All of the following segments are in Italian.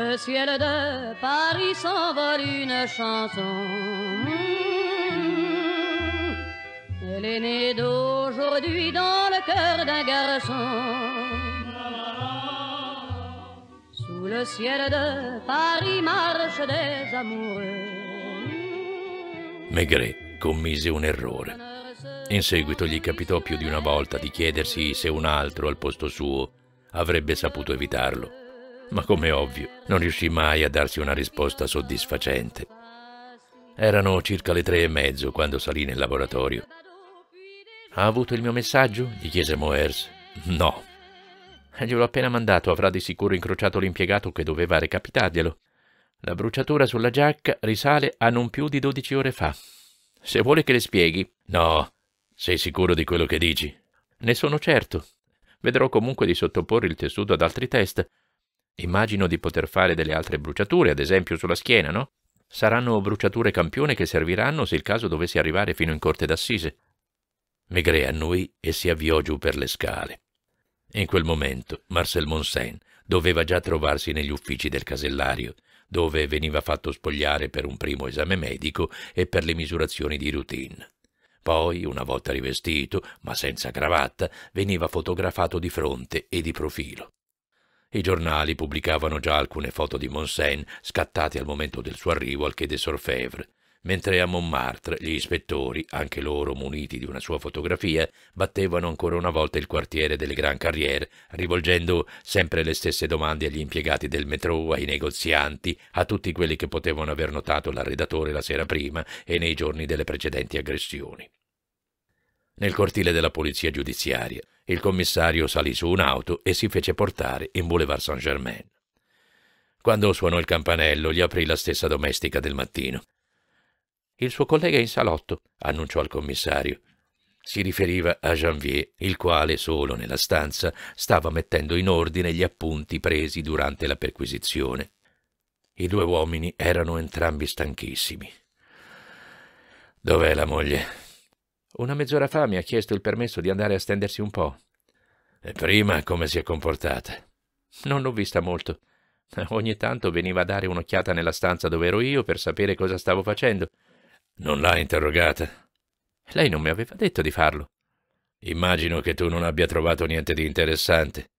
Le ciel de Paris s'envole une chanson. Elle est née d'aujourd'hui dans le cœur d'un garçon. Sous le ciel de Paris marche des amoureux. Maigret commise un errore. In seguito gli capitò più di una volta di chiedersi se un altro al posto suo avrebbe saputo evitarlo ma come ovvio, non riuscì mai a darsi una risposta soddisfacente. Erano circa le tre e mezzo quando salì nel laboratorio. Ha avuto il mio messaggio? gli chiese Moers. No. Gliel'ho appena mandato, avrà di sicuro incrociato l'impiegato che doveva recapitarglielo. La bruciatura sulla giacca risale a non più di dodici ore fa. Se vuole che le spieghi. No, sei sicuro di quello che dici? Ne sono certo. Vedrò comunque di sottoporre il tessuto ad altri test Immagino di poter fare delle altre bruciature, ad esempio sulla schiena, no? Saranno bruciature campione che serviranno se il caso dovesse arrivare fino in corte d'assise. Maigret annui e si avviò giù per le scale. In quel momento Marcel Monsen doveva già trovarsi negli uffici del casellario, dove veniva fatto spogliare per un primo esame medico e per le misurazioni di routine. Poi, una volta rivestito, ma senza cravatta, veniva fotografato di fronte e di profilo. I giornali pubblicavano già alcune foto di Monsen scattate al momento del suo arrivo al Quai des Orfèvres, mentre a Montmartre gli ispettori, anche loro muniti di una sua fotografia, battevano ancora una volta il quartiere delle Gran Carrière, rivolgendo sempre le stesse domande agli impiegati del metro, ai negozianti, a tutti quelli che potevano aver notato l'arredatore la sera prima e nei giorni delle precedenti aggressioni. Nel cortile della polizia giudiziaria il commissario salì su un'auto e si fece portare in Boulevard Saint-Germain. Quando suonò il campanello, gli aprì la stessa domestica del mattino. Il suo collega è in salotto, annunciò al commissario. Si riferiva a Janvier, il quale, solo nella stanza, stava mettendo in ordine gli appunti presi durante la perquisizione. I due uomini erano entrambi stanchissimi. Dov'è la moglie? Una mezz'ora fa mi ha chiesto il permesso di andare a stendersi un po'. E prima come si è comportata? Non l'ho vista molto. Ogni tanto veniva a dare un'occhiata nella stanza dove ero io per sapere cosa stavo facendo. Non l'ha interrogata? Lei non mi aveva detto di farlo. Immagino che tu non abbia trovato niente di interessante.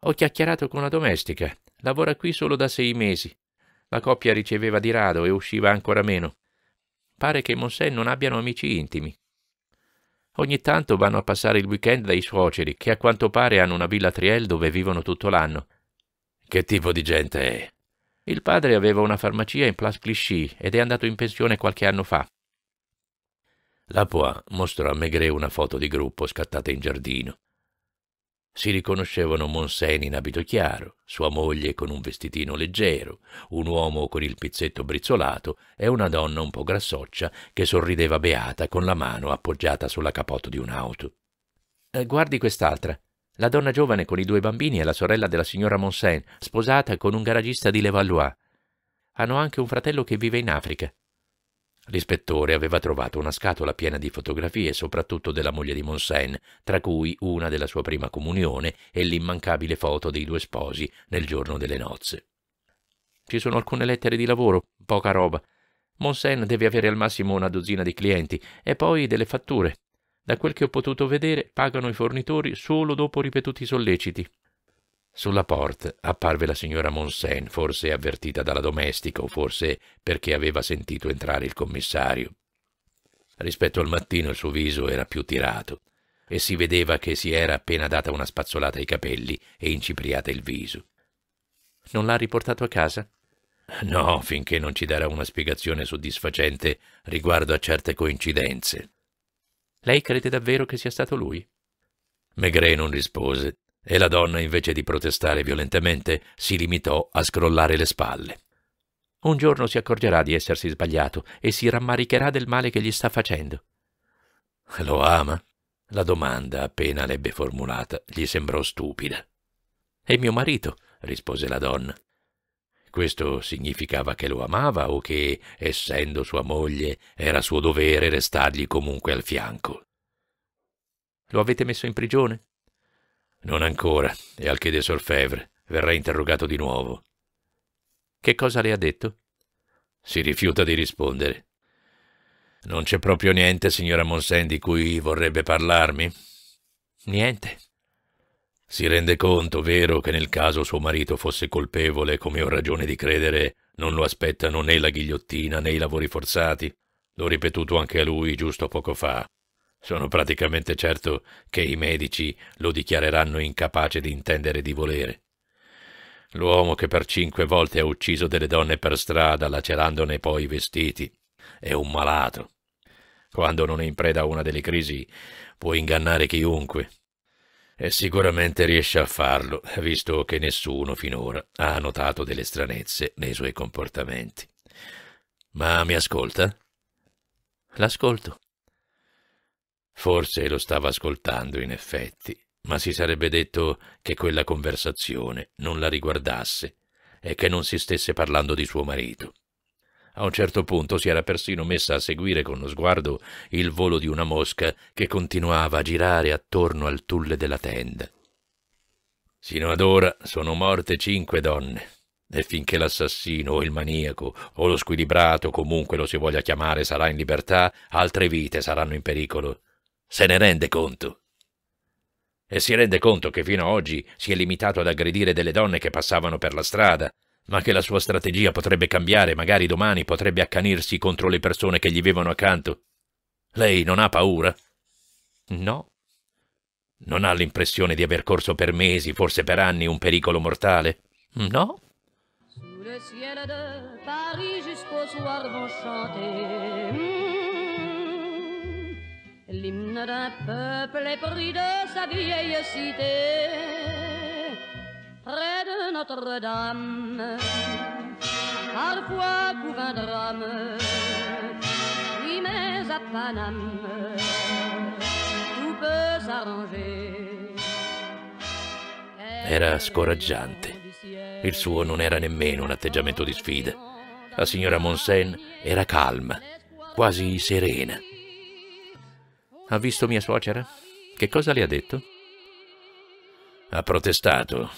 Ho chiacchierato con una domestica. Lavora qui solo da sei mesi. La coppia riceveva di rado e usciva ancora meno. Pare che Monsè non abbiano amici intimi. Ogni tanto vanno a passare il weekend dai suoceri, che a quanto pare hanno una villa a Triel dove vivono tutto l'anno. Che tipo di gente è? Il padre aveva una farmacia in Place Clichy ed è andato in pensione qualche anno fa. La Poix mostrò a Maigret una foto di gruppo scattata in giardino. Si riconoscevano Monseni in abito chiaro, sua moglie con un vestitino leggero, un uomo con il pizzetto brizzolato e una donna un po' grassoccia che sorrideva beata con la mano appoggiata sulla capota di un'auto. Eh, guardi quest'altra. La donna giovane con i due bambini è la sorella della signora Monsen, sposata con un garagista di Levallois. Hanno anche un fratello che vive in Africa. L'ispettore aveva trovato una scatola piena di fotografie, soprattutto della moglie di Monsen, tra cui una della sua prima comunione e l'immancabile foto dei due sposi nel giorno delle nozze. Ci sono alcune lettere di lavoro, poca roba. Monsen deve avere al massimo una dozzina di clienti e poi delle fatture. Da quel che ho potuto vedere, pagano i fornitori solo dopo ripetuti solleciti. Sulla porta apparve la signora Monsen, forse avvertita dalla domestica o forse perché aveva sentito entrare il commissario. Rispetto al mattino il suo viso era più tirato e si vedeva che si era appena data una spazzolata ai capelli e incipriata il viso. Non l'ha riportato a casa? No, finché non ci darà una spiegazione soddisfacente riguardo a certe coincidenze. Lei crede davvero che sia stato lui? Maigret non rispose e la donna, invece di protestare violentemente, si limitò a scrollare le spalle. Un giorno si accorgerà di essersi sbagliato e si rammaricherà del male che gli sta facendo. Lo ama? La domanda, appena l'ebbe formulata, gli sembrò stupida. È mio marito, rispose la donna. Questo significava che lo amava o che, essendo sua moglie, era suo dovere restargli comunque al fianco. Lo avete messo in prigione? Non ancora, è al Chede Solfèvre. Verrà interrogato di nuovo. Che cosa le ha detto? Si rifiuta di rispondere. Non c'è proprio niente, signora Monsen, di cui vorrebbe parlarmi? Niente. Si rende conto, vero, che nel caso suo marito fosse colpevole, come ho ragione di credere, non lo aspettano né la ghigliottina né i lavori forzati? L'ho ripetuto anche a lui giusto poco fa. Sono praticamente certo che i medici lo dichiareranno incapace di intendere di volere. L'uomo che per cinque volte ha ucciso delle donne per strada, lacerandone poi i vestiti, è un malato. Quando non è in preda a una delle crisi, può ingannare chiunque. E sicuramente riesce a farlo, visto che nessuno finora ha notato delle stranezze nei suoi comportamenti. Ma mi ascolta? L'ascolto. Forse lo stava ascoltando, in effetti, ma si sarebbe detto che quella conversazione non la riguardasse e che non si stesse parlando di suo marito. A un certo punto si era persino messa a seguire con lo sguardo il volo di una mosca che continuava a girare attorno al tulle della tenda. Sino ad ora sono morte cinque donne, e finché l'assassino o il maniaco o lo squilibrato, comunque lo si voglia chiamare, sarà in libertà, altre vite saranno in pericolo se ne rende conto. E si rende conto che fino ad oggi si è limitato ad aggredire delle donne che passavano per la strada, ma che la sua strategia potrebbe cambiare, magari domani potrebbe accanirsi contro le persone che gli vivono accanto. Lei non ha paura? No. Non ha l'impressione di aver corso per mesi, forse per anni, un pericolo mortale? No. Sous le ciel de Paris jusqu'au soir vont chanter l'hymne d'un peuple épris de sa vieille cité. Près de Notre-Dame, parfois couvre un drame, oui mais à Paname, tout peut s'arranger. Era scoraggiante. Il suo non era nemmeno un atteggiamento di sfida. La signora Monsen era calma, quasi serena. Ha visto mia suocera? Che cosa le ha detto? Ha protestato.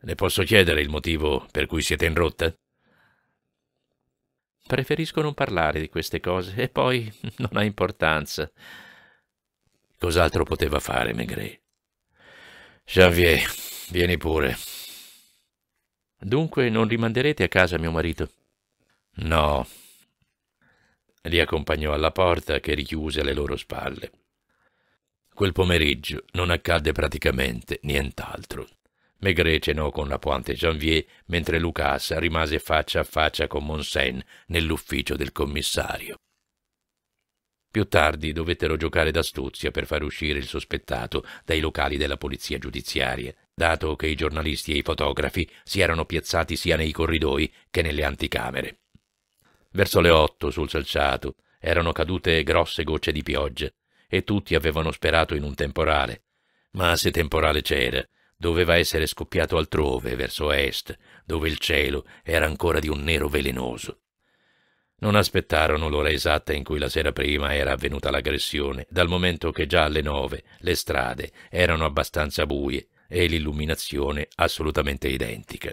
Le posso chiedere il motivo per cui siete in rotta? Preferisco non parlare di queste cose e poi non ha importanza. Cos'altro poteva fare Maigret? Javier, vieni pure. Dunque non rimanderete a casa mio marito? No, li accompagnò alla porta che richiuse alle loro spalle. Quel pomeriggio non accadde praticamente nient'altro. Maigret cenò con la Pointe Janvier, mentre Lucas rimase faccia a faccia con Monsen nell'ufficio del commissario. Più tardi dovettero giocare d'astuzia per far uscire il sospettato dai locali della polizia giudiziaria, dato che i giornalisti e i fotografi si erano piazzati sia nei corridoi che nelle anticamere. Verso le otto sul selciato erano cadute grosse gocce di pioggia e tutti avevano sperato in un temporale. Ma se temporale c'era, doveva essere scoppiato altrove, verso est, dove il cielo era ancora di un nero velenoso. Non aspettarono l'ora esatta in cui la sera prima era avvenuta l'aggressione, dal momento che già alle nove le strade erano abbastanza buie e l'illuminazione assolutamente identica.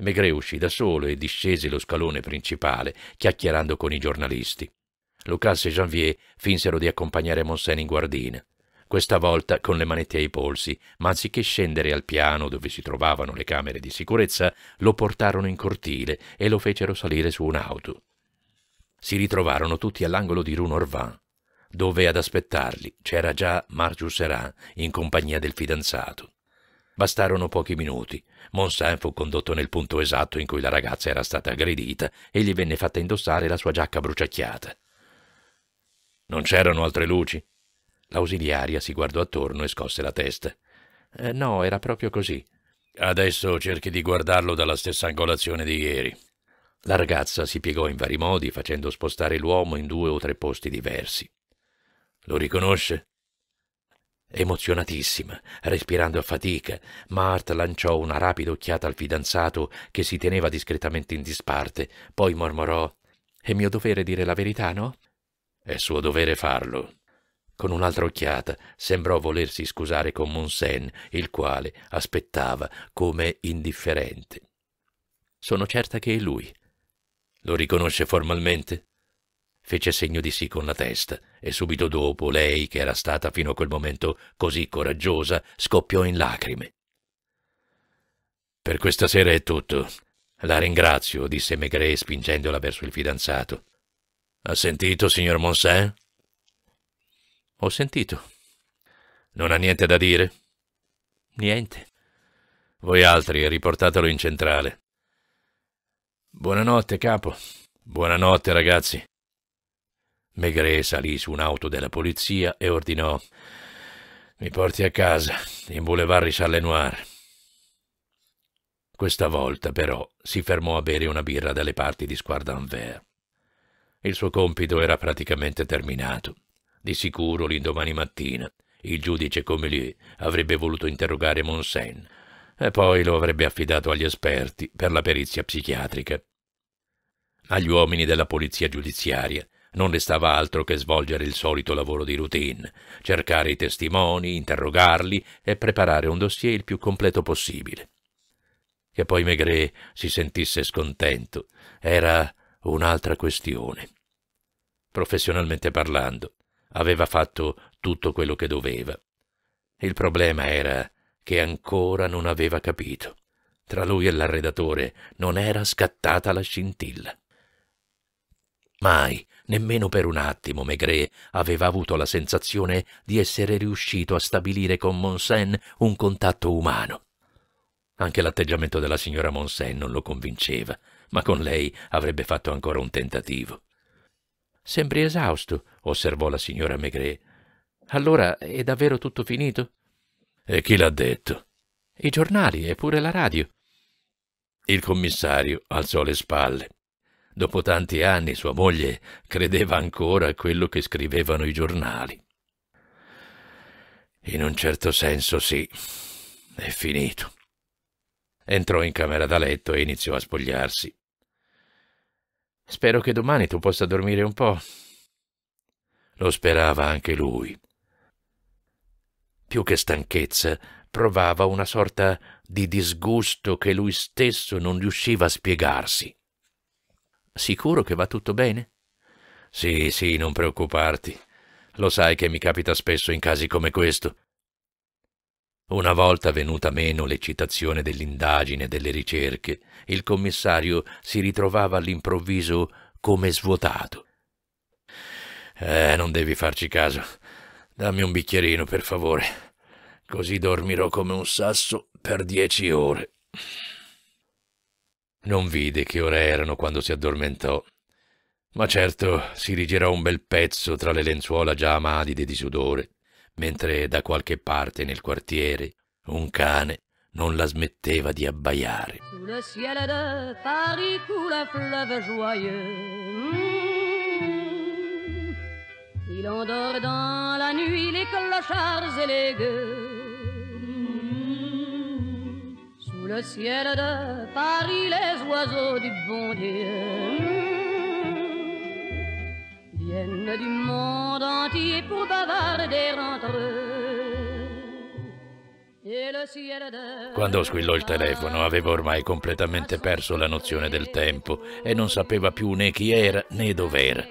Maigret uscì da solo e discese lo scalone principale, chiacchierando con i giornalisti. Lucas e Janvier finsero di accompagnare Monsen in guardina. Questa volta con le manette ai polsi, ma anziché scendere al piano dove si trovavano le camere di sicurezza, lo portarono in cortile e lo fecero salire su un'auto. Si ritrovarono tutti all'angolo di Rue Norvin, dove ad aspettarli c'era già Marjou Serin in compagnia del fidanzato. Bastarono pochi minuti. Monsan fu condotto nel punto esatto in cui la ragazza era stata aggredita e gli venne fatta indossare la sua giacca bruciacchiata. Non c'erano altre luci? L'ausiliaria si guardò attorno e scosse la testa. Eh, no, era proprio così. Adesso cerchi di guardarlo dalla stessa angolazione di ieri. La ragazza si piegò in vari modi, facendo spostare l'uomo in due o tre posti diversi. Lo riconosce? Emozionatissima, respirando a fatica, Mart lanciò una rapida occhiata al fidanzato che si teneva discretamente in disparte, poi mormorò È mio dovere dire la verità, no? È suo dovere farlo. Con un'altra occhiata sembrò volersi scusare con Monsen, il quale aspettava come indifferente. Sono certa che è lui. Lo riconosce formalmente? fece segno di sì con la testa, e subito dopo lei, che era stata fino a quel momento così coraggiosa, scoppiò in lacrime. Per questa sera è tutto. La ringrazio, disse Maigret spingendola verso il fidanzato. Ha sentito, signor Monsin? Ho sentito. Non ha niente da dire? Niente. Voi altri riportatelo in centrale. Buonanotte, capo. Buonanotte, ragazzi. Maigret salì su un'auto della polizia e ordinò «Mi porti a casa, in Boulevard Richard-Lenoir». Questa volta, però, si fermò a bere una birra dalle parti di Squardanvert. Il suo compito era praticamente terminato. Di sicuro l'indomani mattina il giudice Comelier avrebbe voluto interrogare Monsen e poi lo avrebbe affidato agli esperti per la perizia psichiatrica. Agli uomini della polizia giudiziaria non restava altro che svolgere il solito lavoro di routine, cercare i testimoni, interrogarli e preparare un dossier il più completo possibile. Che poi Maigret si sentisse scontento era un'altra questione. Professionalmente parlando, aveva fatto tutto quello che doveva. Il problema era che ancora non aveva capito. Tra lui e l'arredatore non era scattata la scintilla. Mai Nemmeno per un attimo Maigret aveva avuto la sensazione di essere riuscito a stabilire con Monsen un contatto umano. Anche l'atteggiamento della signora Monsen non lo convinceva, ma con lei avrebbe fatto ancora un tentativo. Sembri esausto, osservò la signora Maigret. Allora è davvero tutto finito? E chi l'ha detto? I giornali e pure la radio. Il commissario alzò le spalle. Dopo tanti anni sua moglie credeva ancora a quello che scrivevano i giornali. In un certo senso sì, è finito. Entrò in camera da letto e iniziò a spogliarsi. Spero che domani tu possa dormire un po'. Lo sperava anche lui. Più che stanchezza, provava una sorta di disgusto che lui stesso non riusciva a spiegarsi. Sicuro che va tutto bene? Sì, sì, non preoccuparti. Lo sai che mi capita spesso in casi come questo. Una volta venuta meno l'eccitazione dell'indagine e delle ricerche, il commissario si ritrovava all'improvviso come svuotato. Eh, non devi farci caso. Dammi un bicchierino, per favore. Così dormirò come un sasso per dieci ore. Non vide che ore erano quando si addormentò, ma certo si rigirò un bel pezzo tra le lenzuola già amadide di sudore, mentre da qualche parte nel quartiere un cane non la smetteva di abbaiare. Le ciel de Paris fleuve joyeux. Mm. Il endort dans la nuit les clochards et les gueux. le ciel de Paris, les oiseaux du bon Dieu viennent du monde entier pour bavarder entre eux. Quando squillò il telefono avevo ormai completamente perso la nozione del tempo e non sapeva più né chi era né dov'era.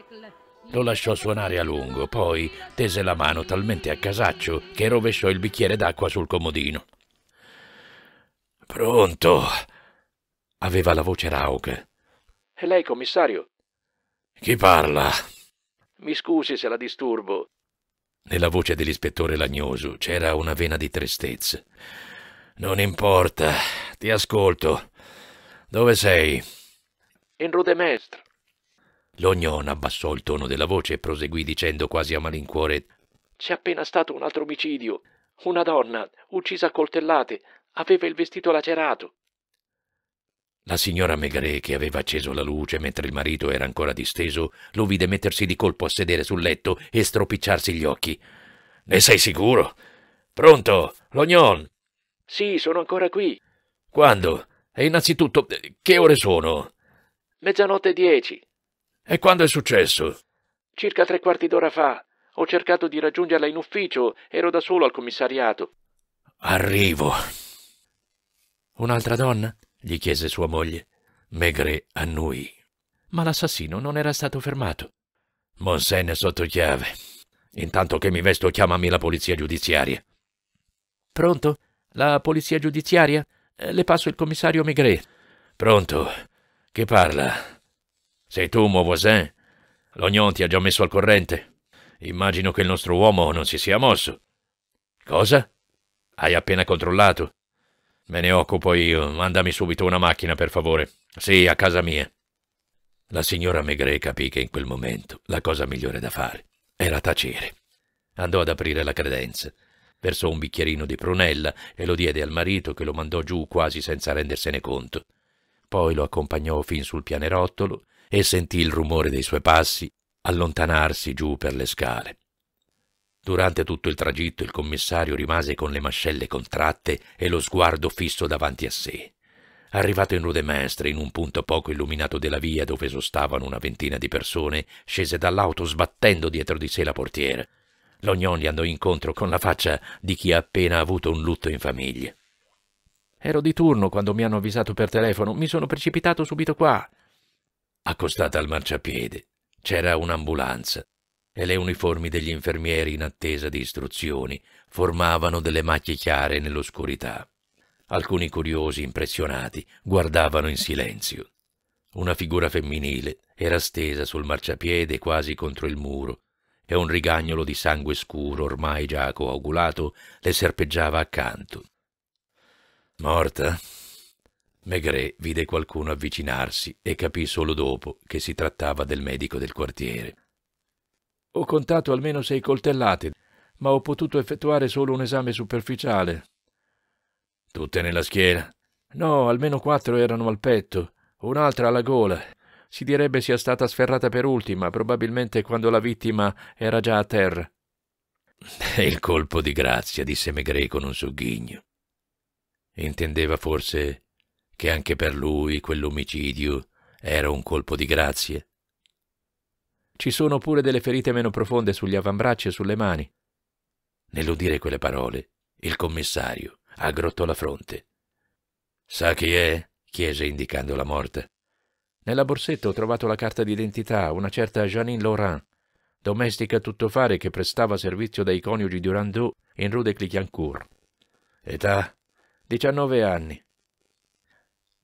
Lo lasciò suonare a lungo, poi tese la mano talmente a casaccio che rovesciò il bicchiere d'acqua sul comodino. Pronto? aveva la voce rauca. E lei, commissario? Chi parla? Mi scusi se la disturbo. Nella voce dell'ispettore Lagnoso c'era una vena di tristezza. Non importa, ti ascolto. Dove sei? In Rue de Mestre. L'ognon abbassò il tono della voce e proseguì dicendo quasi a malincuore: C'è appena stato un altro omicidio. Una donna, uccisa a coltellate, Aveva il vestito lacerato. La signora Megré, che aveva acceso la luce mentre il marito era ancora disteso, lo vide mettersi di colpo a sedere sul letto e stropicciarsi gli occhi. Ne sei sicuro? Pronto, Lognon? Sì, sono ancora qui. Quando? E innanzitutto, che ore sono? Mezzanotte dieci. E quando è successo? Circa tre quarti d'ora fa. Ho cercato di raggiungerla in ufficio, ero da solo al commissariato. Arrivo. Un'altra donna? gli chiese sua moglie. Maigret annui. Ma l'assassino non era stato fermato. Monsen è sotto chiave. Intanto che mi vesto, chiamami la polizia giudiziaria. Pronto? La polizia giudiziaria? Eh, le passo il commissario Maigret. Pronto? Chi parla? Sei tu, mon voisin? L'Ognon ti ha già messo al corrente. Immagino che il nostro uomo non si sia mosso. Cosa? Hai appena controllato? Me ne occupo io. Mandami subito una macchina, per favore. Sì, a casa mia. La signora Maigret capì che in quel momento la cosa migliore da fare era tacere. Andò ad aprire la credenza, versò un bicchierino di prunella e lo diede al marito che lo mandò giù quasi senza rendersene conto. Poi lo accompagnò fin sul pianerottolo e sentì il rumore dei suoi passi allontanarsi giù per le scale. Durante tutto il tragitto il commissario rimase con le mascelle contratte e lo sguardo fisso davanti a sé. Arrivato in Rue Mestre, in un punto poco illuminato della via dove sostavano una ventina di persone, scese dall'auto sbattendo dietro di sé la portiera. L'ognon gli andò incontro con la faccia di chi ha appena avuto un lutto in famiglia. Ero di turno quando mi hanno avvisato per telefono, mi sono precipitato subito qua. Accostata al marciapiede c'era un'ambulanza e le uniformi degli infermieri in attesa di istruzioni formavano delle macchie chiare nell'oscurità. Alcuni curiosi, impressionati, guardavano in silenzio. Una figura femminile era stesa sul marciapiede quasi contro il muro e un rigagnolo di sangue scuro, ormai già coagulato, le serpeggiava accanto. Morta? Maigret vide qualcuno avvicinarsi e capì solo dopo che si trattava del medico del quartiere. Ho contato almeno sei coltellate, ma ho potuto effettuare solo un esame superficiale. Tutte nella schiena? No, almeno quattro erano al petto, un'altra alla gola. Si direbbe sia stata sferrata per ultima, probabilmente quando la vittima era già a terra. È il colpo di grazia, disse Maigret con un sogghigno. Intendeva forse che anche per lui quell'omicidio era un colpo di grazia? Ci sono pure delle ferite meno profonde sugli avambracci e sulle mani. Nell'udire quelle parole, il commissario aggrottò la fronte. Sa chi è? chiese indicando la morte. Nella borsetta ho trovato la carta d'identità, una certa Janine Laurent, domestica tuttofare che prestava servizio dai coniugi Durandou in Rue de Cliquancourt. Età? 19 anni.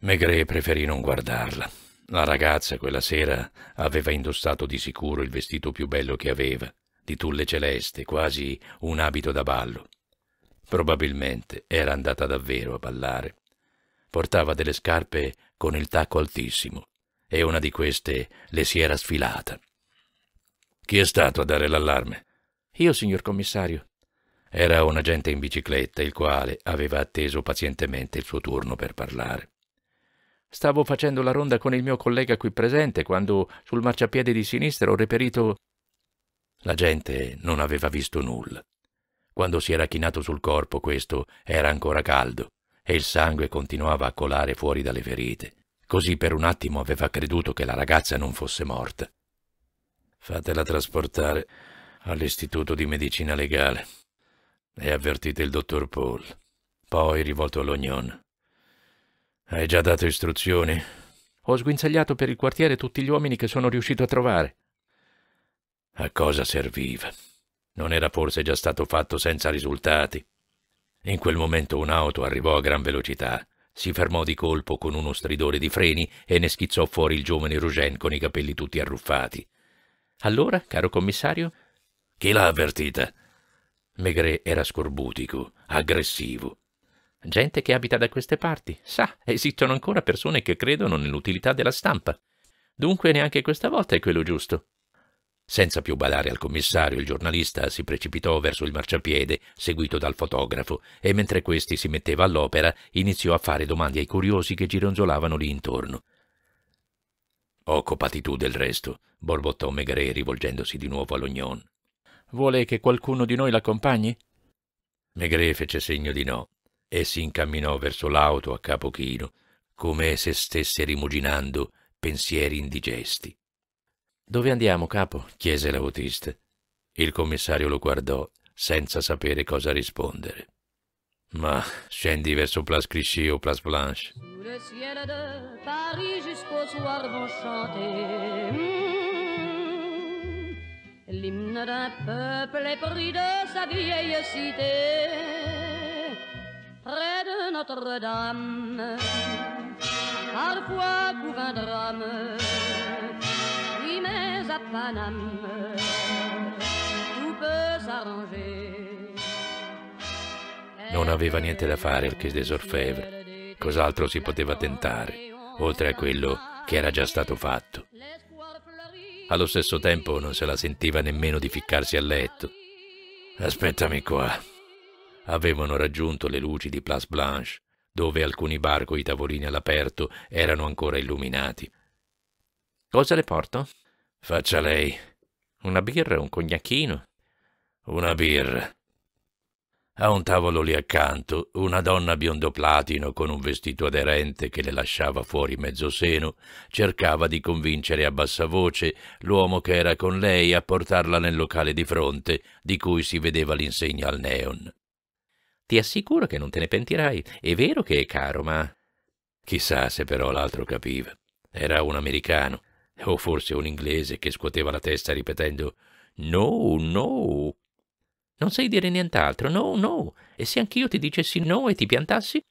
Maigret preferì non guardarla. La ragazza quella sera aveva indossato di sicuro il vestito più bello che aveva, di tulle celeste, quasi un abito da ballo. Probabilmente era andata davvero a ballare. Portava delle scarpe con il tacco altissimo e una di queste le si era sfilata. Chi è stato a dare l'allarme? Io, signor commissario. Era un agente in bicicletta, il quale aveva atteso pazientemente il suo turno per parlare. Stavo facendo la ronda con il mio collega qui presente quando sul marciapiede di sinistra ho reperito... La gente non aveva visto nulla. Quando si era chinato sul corpo questo era ancora caldo e il sangue continuava a colare fuori dalle ferite. Così per un attimo aveva creduto che la ragazza non fosse morta. Fatela trasportare all'istituto di medicina legale e avvertite il dottor Paul. Poi rivolto all'Ognon. Hai già dato istruzioni? Ho sguinzagliato per il quartiere tutti gli uomini che sono riuscito a trovare. A cosa serviva? Non era forse già stato fatto senza risultati? In quel momento un'auto arrivò a gran velocità. Si fermò di colpo con uno stridore di freni e ne schizzò fuori il giovane Rugen con i capelli tutti arruffati. Allora, caro commissario? Chi l'ha avvertita? Maigret era scorbutico, aggressivo. Gente che abita da queste parti, sa, esistono ancora persone che credono nell'utilità della stampa. Dunque neanche questa volta è quello giusto. Senza più badare al commissario, il giornalista si precipitò verso il marciapiede, seguito dal fotografo, e mentre questi si metteva all'opera, iniziò a fare domande ai curiosi che gironzolavano lì intorno. Occupati tu del resto, borbottò Megaré rivolgendosi di nuovo all'Ognon. Vuole che qualcuno di noi l'accompagni? Megaré fece segno di no e si incamminò verso l'auto a capo chino, come se stesse rimuginando pensieri indigesti. Dove andiamo, capo? chiese l'autista. Il commissario lo guardò senza sapere cosa rispondere. Ma scendi verso Place Clichy o Place Blanche. Le ciel de Paris jusqu'au soir vont chanter. L'hymne d'un peuple épris de sa vieille cité près de Notre-Dame. Parfois couvre un drame, oui mais à Paname, tout peut s'arranger. Non aveva niente da fare il Chis des Orfèvres. Cos'altro si poteva tentare, oltre a quello che era già stato fatto? Allo stesso tempo non se la sentiva nemmeno di ficcarsi a letto. Aspettami qua, avevano raggiunto le luci di Place Blanche, dove alcuni bar coi tavolini all'aperto erano ancora illuminati. Cosa le porto? Faccia lei. Una birra, e un cognacchino? Una birra. A un tavolo lì accanto, una donna biondo platino con un vestito aderente che le lasciava fuori mezzo seno, cercava di convincere a bassa voce l'uomo che era con lei a portarla nel locale di fronte, di cui si vedeva l'insegna al neon. Ti assicuro che non te ne pentirai. È vero che è caro, ma... Chissà se però l'altro capiva. Era un americano, o forse un inglese che scuoteva la testa ripetendo «No, no!» Non sai dire nient'altro, no, no, e se anch'io ti dicessi no e ti piantassi?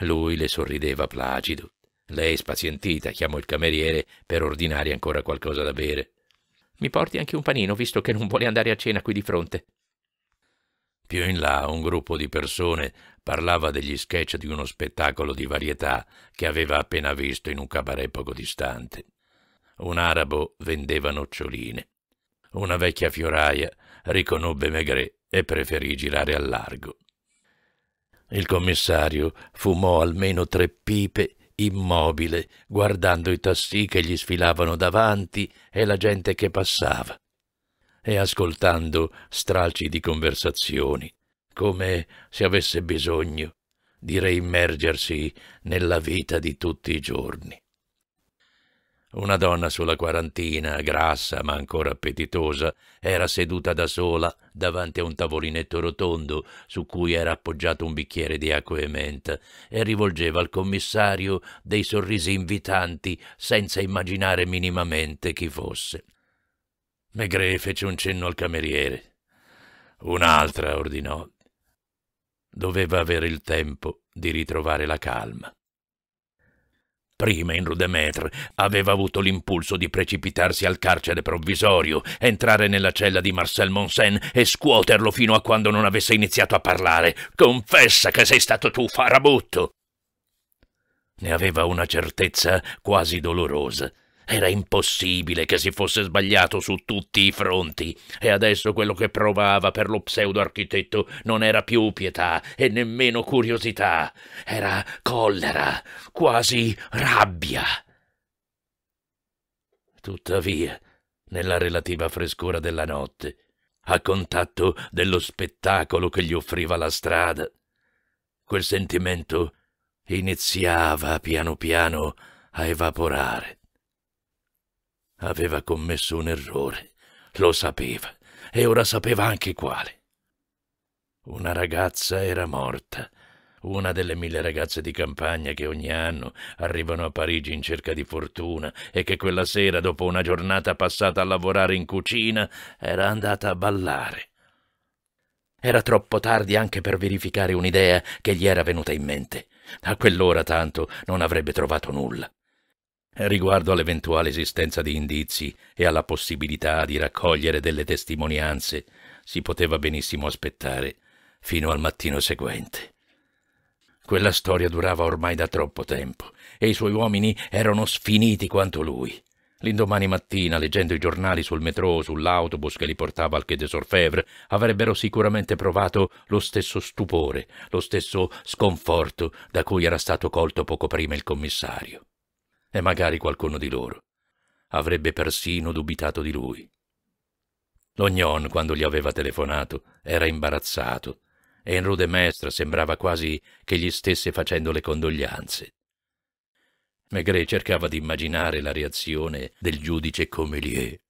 Lui le sorrideva placido. Lei, spazientita, chiamò il cameriere per ordinare ancora qualcosa da bere. Mi porti anche un panino, visto che non vuole andare a cena qui di fronte. Più in là un gruppo di persone parlava degli sketch di uno spettacolo di varietà che aveva appena visto in un cabaret poco distante. Un arabo vendeva noccioline. Una vecchia fioraia riconobbe Maigret e preferì girare al largo. Il commissario fumò almeno tre pipe immobile, guardando i tassi che gli sfilavano davanti e la gente che passava e ascoltando stralci di conversazioni, come se avesse bisogno di reimmergersi nella vita di tutti i giorni. Una donna sulla quarantina, grassa ma ancora appetitosa, era seduta da sola davanti a un tavolinetto rotondo su cui era appoggiato un bicchiere di acqua e menta e rivolgeva al commissario dei sorrisi invitanti senza immaginare minimamente chi fosse. Maigret fece un cenno al cameriere. Un'altra ordinò. Doveva avere il tempo di ritrovare la calma. Prima in Rue de Maître aveva avuto l'impulso di precipitarsi al carcere provvisorio, entrare nella cella di Marcel Monsen e scuoterlo fino a quando non avesse iniziato a parlare. Confessa che sei stato tu, farabutto! Ne aveva una certezza quasi dolorosa. Era impossibile che si fosse sbagliato su tutti i fronti, e adesso quello che provava per lo pseudo-architetto non era più pietà e nemmeno curiosità, era collera, quasi rabbia. Tuttavia, nella relativa frescura della notte, a contatto dello spettacolo che gli offriva la strada, quel sentimento iniziava piano piano a evaporare. Aveva commesso un errore, lo sapeva, e ora sapeva anche quale. Una ragazza era morta, una delle mille ragazze di campagna che ogni anno arrivano a Parigi in cerca di fortuna e che quella sera, dopo una giornata passata a lavorare in cucina, era andata a ballare. Era troppo tardi anche per verificare un'idea che gli era venuta in mente. A quell'ora tanto non avrebbe trovato nulla riguardo all'eventuale esistenza di indizi e alla possibilità di raccogliere delle testimonianze, si poteva benissimo aspettare fino al mattino seguente. Quella storia durava ormai da troppo tempo e i suoi uomini erano sfiniti quanto lui. L'indomani mattina, leggendo i giornali sul metro o sull'autobus che li portava al Quai des Orfèvres, avrebbero sicuramente provato lo stesso stupore, lo stesso sconforto da cui era stato colto poco prima il commissario e magari qualcuno di loro. Avrebbe persino dubitato di lui. L'Ognon, quando gli aveva telefonato, era imbarazzato e in rude mestra sembrava quasi che gli stesse facendo le condoglianze. Maigret cercava di immaginare la reazione del giudice Comelier.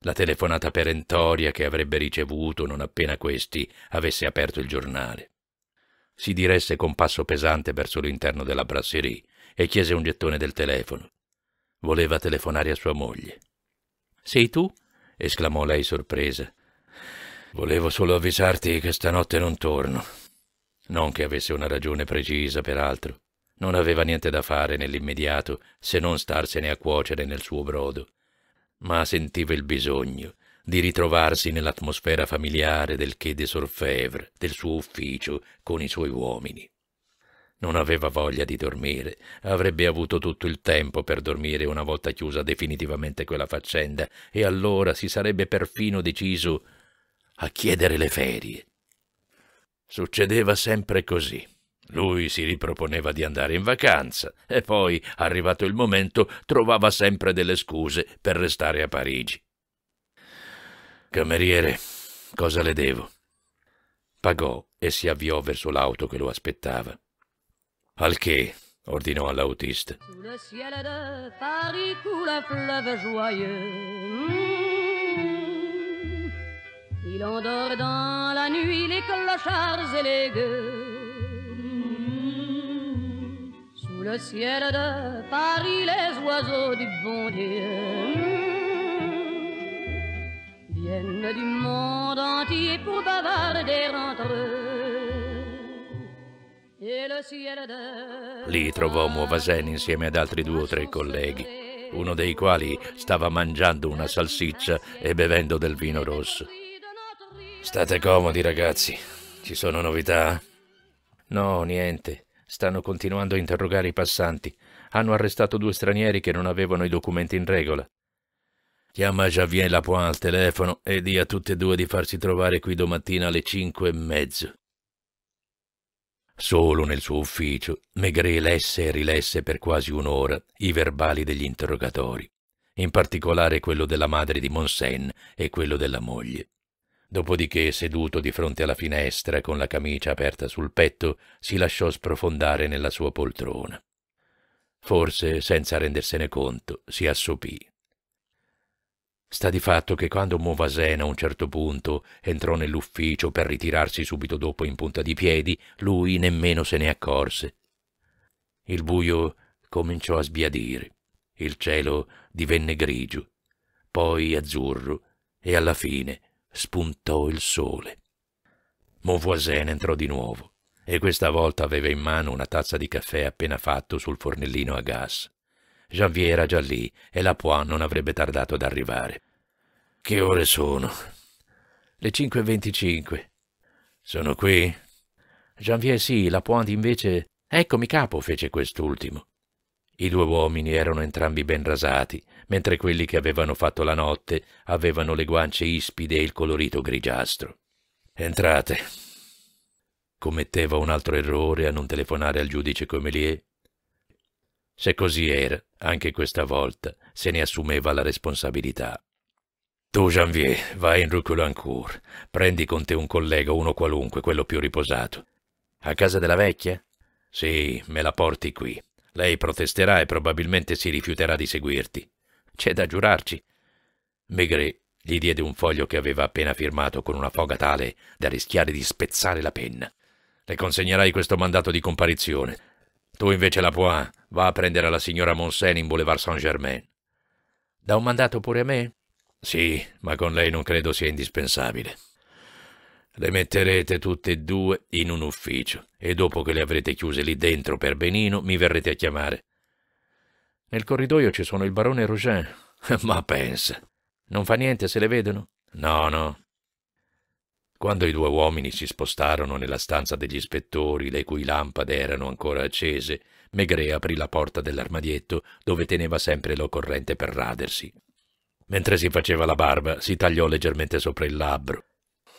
La telefonata perentoria che avrebbe ricevuto non appena questi avesse aperto il giornale. Si diresse con passo pesante verso l'interno della brasserie, e chiese un gettone del telefono. Voleva telefonare a sua moglie. Sei tu? esclamò lei sorpresa. Volevo solo avvisarti che stanotte non torno. Non che avesse una ragione precisa, peraltro. Non aveva niente da fare nell'immediato se non starsene a cuocere nel suo brodo. Ma sentiva il bisogno di ritrovarsi nell'atmosfera familiare del Quai des Orfèvres, del suo ufficio, con i suoi uomini. Non aveva voglia di dormire, avrebbe avuto tutto il tempo per dormire una volta chiusa definitivamente quella faccenda, e allora si sarebbe perfino deciso a chiedere le ferie. Succedeva sempre così. Lui si riproponeva di andare in vacanza e poi, arrivato il momento, trovava sempre delle scuse per restare a Parigi. Cameriere, cosa le devo? Pagò e si avviò verso l'auto che lo aspettava. Alquet, ordinant à l'autiste. Sous le ciel de Paris coule un fleuve joyeux. Mm. Il endort dans la nuit les clochards et les gueux. Mm. Sous le ciel de Paris, les oiseaux du bon Dieu mm. viennent du monde entier pour bavarder entre eux. Lì trovò Muovasen insieme ad altri due o tre colleghi, uno dei quali stava mangiando una salsiccia e bevendo del vino rosso. State comodi, ragazzi. Ci sono novità? No, niente. Stanno continuando a interrogare i passanti. Hanno arrestato due stranieri che non avevano i documenti in regola. Chiama Javier Lapointe al telefono e dia a tutte e due di farsi trovare qui domattina alle cinque e mezzo. Solo nel suo ufficio, Maigret lesse e rilesse per quasi un'ora i verbali degli interrogatori, in particolare quello della madre di Monsen e quello della moglie. Dopodiché, seduto di fronte alla finestra, con la camicia aperta sul petto, si lasciò sprofondare nella sua poltrona. Forse, senza rendersene conto, si assopì. Sta di fatto che quando Movasena a un certo punto entrò nell'ufficio per ritirarsi subito dopo in punta di piedi, lui nemmeno se ne accorse. Il buio cominciò a sbiadire, il cielo divenne grigio, poi azzurro e alla fine spuntò il sole. Mauvoisin entrò di nuovo e questa volta aveva in mano una tazza di caffè appena fatto sul fornellino a gas. Janvier era già lì e la Poix non avrebbe tardato ad arrivare. Che ore sono? Le 5.25. Sono qui? Janvier sì, la Pointe invece... Eccomi capo, fece quest'ultimo. I due uomini erano entrambi ben rasati, mentre quelli che avevano fatto la notte avevano le guance ispide e il colorito grigiastro. Entrate. Commetteva un altro errore a non telefonare al giudice Comelier. Se così era, anche questa volta se ne assumeva la responsabilità. Tu, Janvier, vai in Rue Prendi con te un collega, uno qualunque, quello più riposato. A casa della vecchia? Sì, me la porti qui. Lei protesterà e probabilmente si rifiuterà di seguirti. C'è da giurarci. Maigret gli diede un foglio che aveva appena firmato con una foga tale da rischiare di spezzare la penna. Le consegnerai questo mandato di comparizione. Tu invece, la Lapoin, va a prendere la signora Monsen in Boulevard Saint-Germain. Da un mandato pure a me? Sì, ma con lei non credo sia indispensabile. Le metterete tutte e due in un ufficio e dopo che le avrete chiuse lì dentro per benino mi verrete a chiamare. Nel corridoio ci sono il barone e Rougen. ma pensa. Non fa niente se le vedono? No, no. Quando i due uomini si spostarono nella stanza degli ispettori, le cui lampade erano ancora accese, Megre aprì la porta dell'armadietto dove teneva sempre l'occorrente per radersi. Mentre si faceva la barba, si tagliò leggermente sopra il labbro.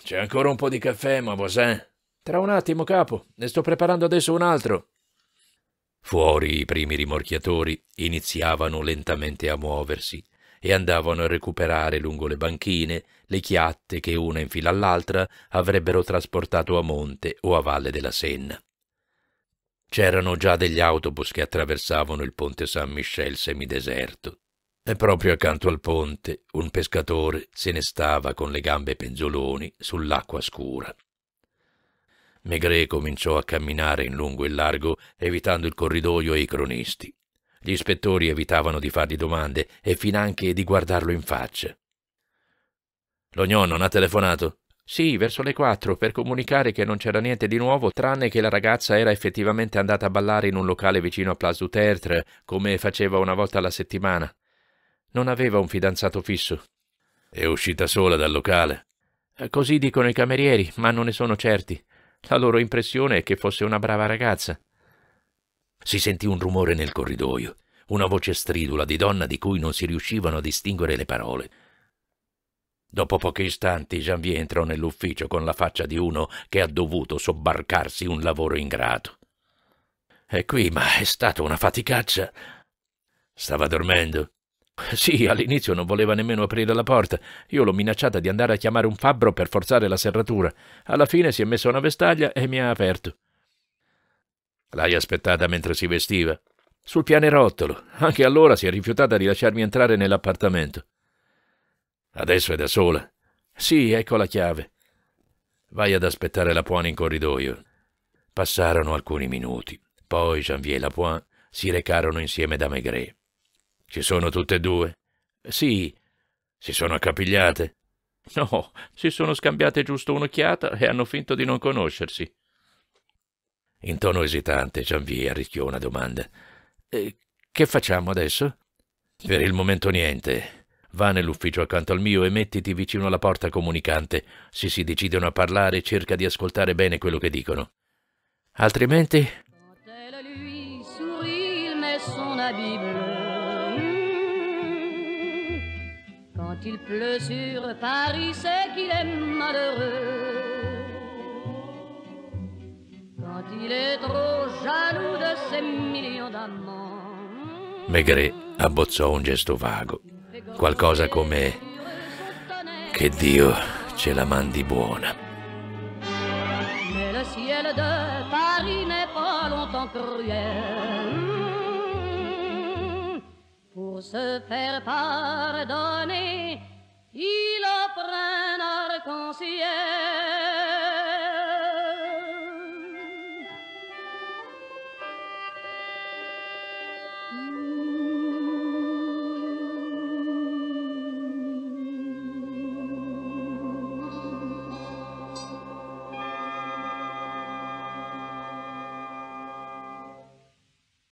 C'è ancora un po' di caffè, ma Vosin? Eh? Tra un attimo, capo. Ne sto preparando adesso un altro. Fuori i primi rimorchiatori iniziavano lentamente a muoversi e andavano a recuperare lungo le banchine le chiatte che una in fila all'altra avrebbero trasportato a monte o a valle della Senna. C'erano già degli autobus che attraversavano il ponte San Michel semideserto. E proprio accanto al ponte un pescatore se ne stava con le gambe penzoloni sull'acqua scura. Maigret cominciò a camminare in lungo e largo, evitando il corridoio e i cronisti. Gli ispettori evitavano di fargli domande e finanche di guardarlo in faccia. L'Ognon non ha telefonato? Sì, verso le quattro, per comunicare che non c'era niente di nuovo, tranne che la ragazza era effettivamente andata a ballare in un locale vicino a Place du Tertre, come faceva una volta alla settimana. Non aveva un fidanzato fisso. È uscita sola dal locale. Eh, così dicono i camerieri, ma non ne sono certi. La loro impressione è che fosse una brava ragazza. Si sentì un rumore nel corridoio, una voce stridula di donna di cui non si riuscivano a distinguere le parole. Dopo pochi istanti Janvier entrò nell'ufficio con la faccia di uno che ha dovuto sobbarcarsi un lavoro ingrato. È qui, ma è stata una faticaccia. Stava dormendo? Sì, all'inizio non voleva nemmeno aprire la porta. Io l'ho minacciata di andare a chiamare un fabbro per forzare la serratura. Alla fine si è messa una vestaglia e mi ha aperto. L'hai aspettata mentre si vestiva? Sul pianerottolo. Anche allora si è rifiutata di lasciarmi entrare nell'appartamento. Adesso è da sola. Sì, ecco la chiave. Vai ad aspettare la Poine in corridoio. Passarono alcuni minuti. Poi Janvier e Lapointe si recarono insieme da Maigret. Ci sono tutte e due? Sì. Si sono accapigliate? No, si sono scambiate giusto un'occhiata e hanno finto di non conoscersi. In tono esitante, Gianvi arrischiò una domanda. E che facciamo adesso? Per il momento niente. Va nell'ufficio accanto al mio e mettiti vicino alla porta comunicante. Se si decidono a parlare, cerca di ascoltare bene quello che dicono. Altrimenti... lui il Quand il pleut sur Paris, c'est qu'il est malheureux. Quand il est trop jaloux de ses millions d'amants. Maigret abbozzò un gesto vago, qualcosa come che Dio ce la mandi buona. Mais le ciel de Paris n'est pas longtemps cruel. pour se faire pardonner, il apprend à arc